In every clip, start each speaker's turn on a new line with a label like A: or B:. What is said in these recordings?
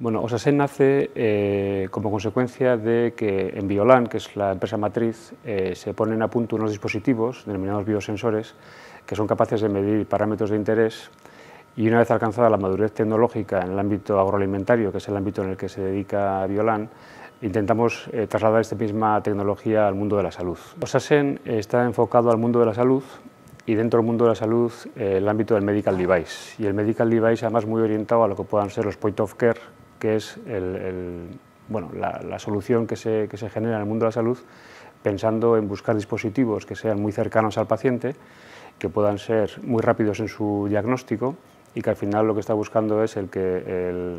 A: Bueno, Osasen nace eh, como consecuencia de que en Biolan, que es la empresa matriz, eh, se ponen a punto unos dispositivos denominados biosensores que son capaces de medir parámetros de interés y una vez alcanzada la madurez tecnológica en el ámbito agroalimentario, que es el ámbito en el que se dedica Biolan, intentamos eh, trasladar esta misma tecnología al mundo de la salud. Osasen está enfocado al mundo de la salud y dentro del mundo de la salud el ámbito del medical device. Y el medical device además muy orientado a lo que puedan ser los point of care, que es el, bueno, la, solución que se, genera en el mundo de la salud pensando en buscar dispositivos que sean muy cercanos al paciente, que puedan ser muy rápidos en su diagnóstico y que al final lo que está buscando es el que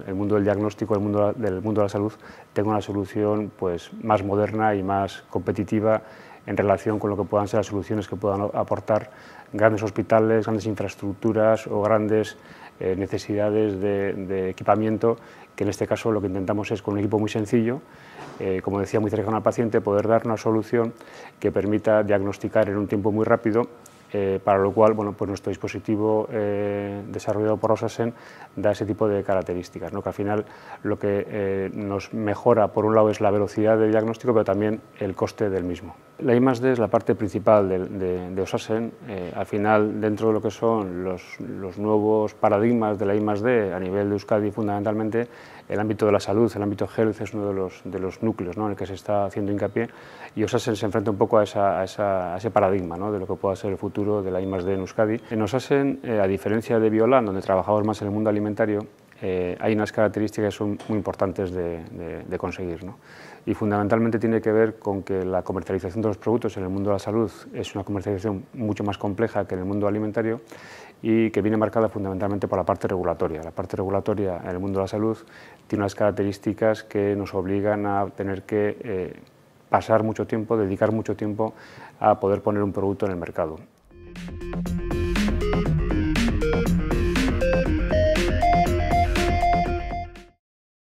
A: el, mundo del diagnóstico, el mundo del mundo de la salud, tenga una solución pues, más moderna y más competitiva en relación con lo que puedan ser las soluciones que puedan aportar grandes hospitales, grandes infraestructuras o grandes eh, necesidades de, equipamiento, que en este caso lo que intentamos es con un equipo muy sencillo, eh, como decía, muy cercano al paciente, poder dar una solución que permita diagnosticar en un tiempo muy rápido eh, para lo cual bueno, pues nuestro dispositivo desarrollado por Osasen da ese tipo de características, que al final lo que nos mejora por un lado es la velocidad de diagnóstico, pero también el coste del mismo. La I+.D. es la parte principal de, OSASEN. Eh, al final, dentro de lo que son los, nuevos paradigmas de la I+.D. a nivel de Euskadi, fundamentalmente, el ámbito de la salud, el ámbito health es uno de los, núcleos en el que se está haciendo hincapié y OSASEN se enfrenta un poco a, ese paradigma de lo que pueda ser el futuro de la I+.D. en Euskadi. En OSASEN, eh, a diferencia de Biolan, donde trabajamos más en el mundo alimentario, eh, hay unas características que son muy importantes de, conseguir. Y fundamentalmente tiene que ver con que la comercialización de los productos en el mundo de la salud es una comercialización mucho más compleja que en el mundo alimentario y que viene marcada fundamentalmente por la parte regulatoria. La parte regulatoria en el mundo de la salud tiene unas características que nos obligan a tener que eh, pasar mucho tiempo, dedicar mucho tiempo a poder poner un producto en el mercado.